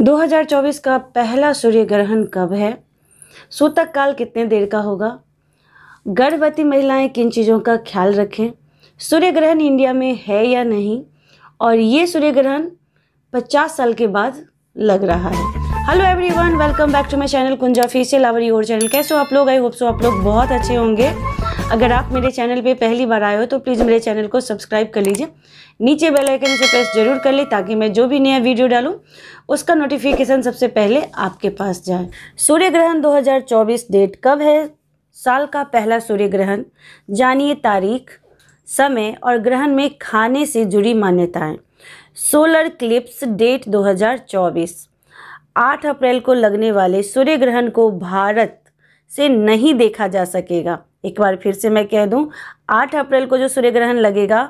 2024 का पहला सूर्य ग्रहण कब है सूतक काल कितने देर का होगा गर्भवती महिलाएं किन चीज़ों का ख्याल रखें सूर्य ग्रहण इंडिया में है या नहीं और ये सूर्य ग्रहण 50 साल के बाद लग रहा है hello everyone welcome back to my channel Kunja official our your channel कैसे हो आप लोग आई होप सो आप लोग बहुत अच्छे होंगे अगर आप मेरे चैनल पे पहली बार आए हो तो प्लीज़ मेरे चैनल को सब्सक्राइब कर लीजिए नीचे बेल आइकन से प्रेस जरूर कर ले ताकि मैं जो भी नया वीडियो डालूँ उसका नोटिफिकेशन सबसे पहले आपके पास जाए सूर्य ग्रहण दो डेट कब है साल का पहला सूर्य ग्रहण जानिए तारीख समय और ग्रहण में खाने से जुड़ी मान्यताएँ सोलर क्लिप्स डेट दो 8 अप्रैल को लगने वाले सूर्य ग्रहण को भारत से नहीं देखा जा सकेगा एक बार फिर से मैं कह दूं 8 अप्रैल को जो सूर्य ग्रहण लगेगा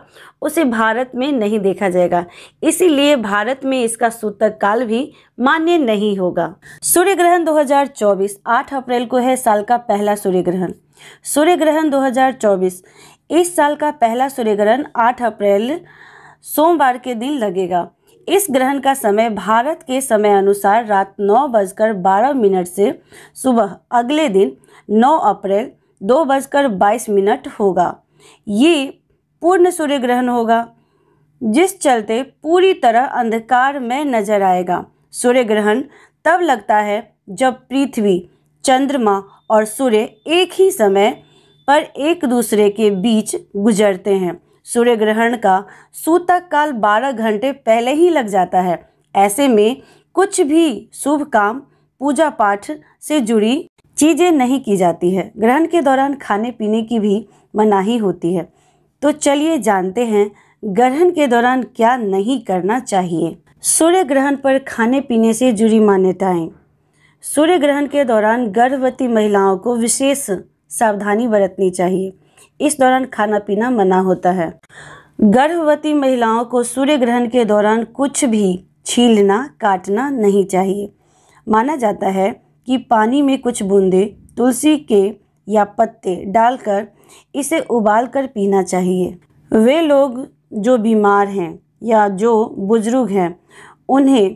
उसे भारत में नहीं देखा जाएगा इसीलिए भारत में इसका सूतक काल भी मान्य नहीं होगा सूर्य ग्रहण 2024 8 अप्रैल को है साल का पहला सूर्य ग्रहण सूर्य ग्रहण 2024 इस साल का पहला सूर्य ग्रहण 8 अप्रैल सोमवार के दिन लगेगा इस ग्रहण का समय भारत के समय अनुसार रात नौ बजकर बारह मिनट से सुबह अगले दिन नौ अप्रैल दो बजकर बाईस मिनट होगा ये पूर्ण सूर्य ग्रहण होगा जिस चलते पूरी तरह अंधकार में नजर आएगा सूर्य ग्रहण तब लगता है जब पृथ्वी चंद्रमा और सूर्य एक ही समय पर एक दूसरे के बीच गुजरते हैं सूर्य ग्रहण का सूतक काल 12 घंटे पहले ही लग जाता है ऐसे में कुछ भी शुभ काम पूजा पाठ से जुड़ी चीज़ें नहीं की जाती है ग्रहण के दौरान खाने पीने की भी मनाही होती है तो चलिए जानते हैं ग्रहण के दौरान क्या नहीं करना चाहिए सूर्य ग्रहण पर खाने पीने से जुड़ी मान्यताएं सूर्य ग्रहण के दौरान गर्भवती महिलाओं को विशेष सावधानी बरतनी चाहिए इस दौरान खाना पीना मना होता है गर्भवती महिलाओं को सूर्य ग्रहण के दौरान कुछ भी छीलना काटना नहीं चाहिए माना जाता है कि पानी में कुछ बूंदे तुलसी के या पत्ते डालकर इसे उबाल कर पीना चाहिए वे लोग जो बीमार हैं या जो बुजुर्ग हैं उन्हें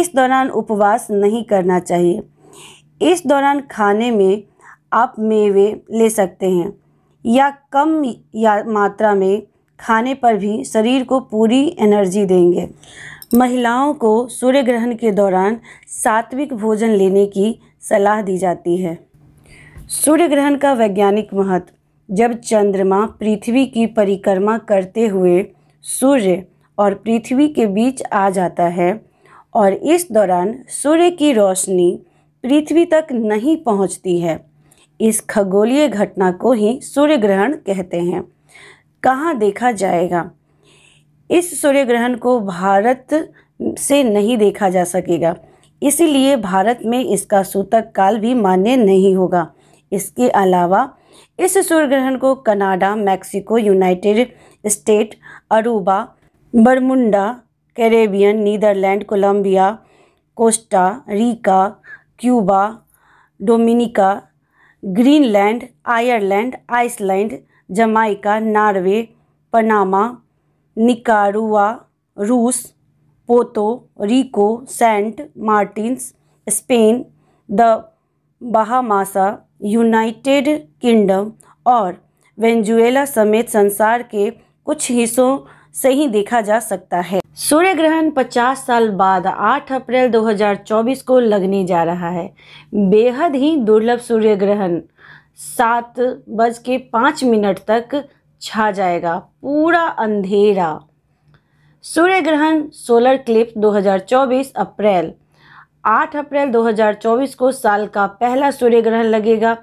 इस दौरान उपवास नहीं करना चाहिए इस दौरान खाने में आप मेवे ले सकते हैं या कम या मात्रा में खाने पर भी शरीर को पूरी एनर्जी देंगे महिलाओं को सूर्य ग्रहण के दौरान सात्विक भोजन लेने की सलाह दी जाती है सूर्य ग्रहण का वैज्ञानिक महत्व जब चंद्रमा पृथ्वी की परिक्रमा करते हुए सूर्य और पृथ्वी के बीच आ जाता है और इस दौरान सूर्य की रोशनी पृथ्वी तक नहीं पहुंचती है इस खगोलीय घटना को ही सूर्य ग्रहण कहते हैं कहाँ देखा जाएगा इस सूर्य ग्रहण को भारत से नहीं देखा जा सकेगा इसीलिए भारत में इसका सूतक काल भी मान्य नहीं होगा इसके अलावा इस सूर्य ग्रहण को Canada Mexico United State Aruba Bermuda Caribbean Netherland Colombia Costa Rica Cuba Dominica Greenland Ireland Iceland Jamaica Norway Panama Nicaragua रूस Puerto Saint Martins Spain the Bahamas United Kingdom और वेंजुएला समेत संसार के कुछ हिस्सों से ही देखा जा सकता है सूर्य ग्रहण 50 साल बाद 8 अप्रैल 2024 को लगने जा रहा है बेहद ही दुर्लभ सूर्य ग्रहण सात बज के पाँच मिनट तक छा जाएगा पूरा अंधेरा सूर्य ग्रहण सोलर क्लिप 2024 अप्रैल 8 अप्रैल 2024 को साल का पहला सूर्य ग्रहण लगेगा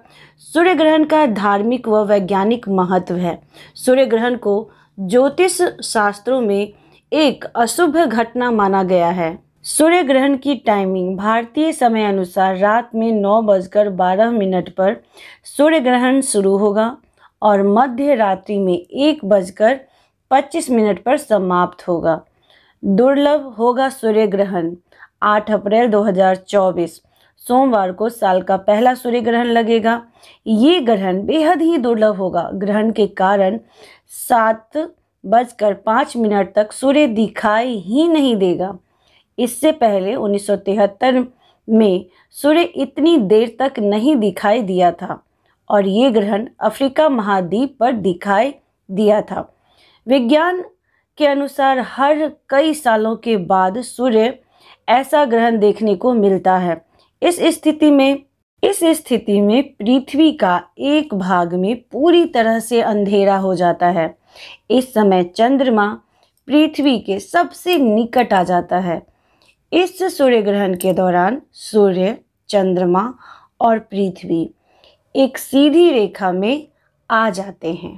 सूर्य ग्रहण का धार्मिक व वैज्ञानिक महत्व है सूर्य ग्रहण को ज्योतिष शास्त्रों में एक अशुभ घटना माना गया है सूर्य ग्रहण की टाइमिंग भारतीय समय अनुसार रात में नौ बजकर बारह मिनट पर सूर्य ग्रहण शुरू होगा और मध्य रात्रि में एक बजकर पच्चीस मिनट पर समाप्त होगा दुर्लभ होगा सूर्य ग्रहण आठ अप्रैल 2024 सोमवार को साल का पहला सूर्य ग्रहण लगेगा ये ग्रहण बेहद ही दुर्लभ होगा ग्रहण के कारण सात बजकर पाँच मिनट तक सूर्य दिखाई ही नहीं देगा इससे पहले 1973 में सूर्य इतनी देर तक नहीं दिखाई दिया था और ये ग्रहण अफ्रीका महाद्वीप पर दिखाई दिया था विज्ञान के अनुसार हर कई सालों के बाद सूर्य ऐसा ग्रहण देखने को मिलता है इस स्थिति में इस स्थिति में पृथ्वी का एक भाग में पूरी तरह से अंधेरा हो जाता है इस समय चंद्रमा पृथ्वी के सबसे निकट आ जाता है इस सूर्य ग्रहण के दौरान सूर्य चंद्रमा और पृथ्वी एक सीधी रेखा में आ जाते हैं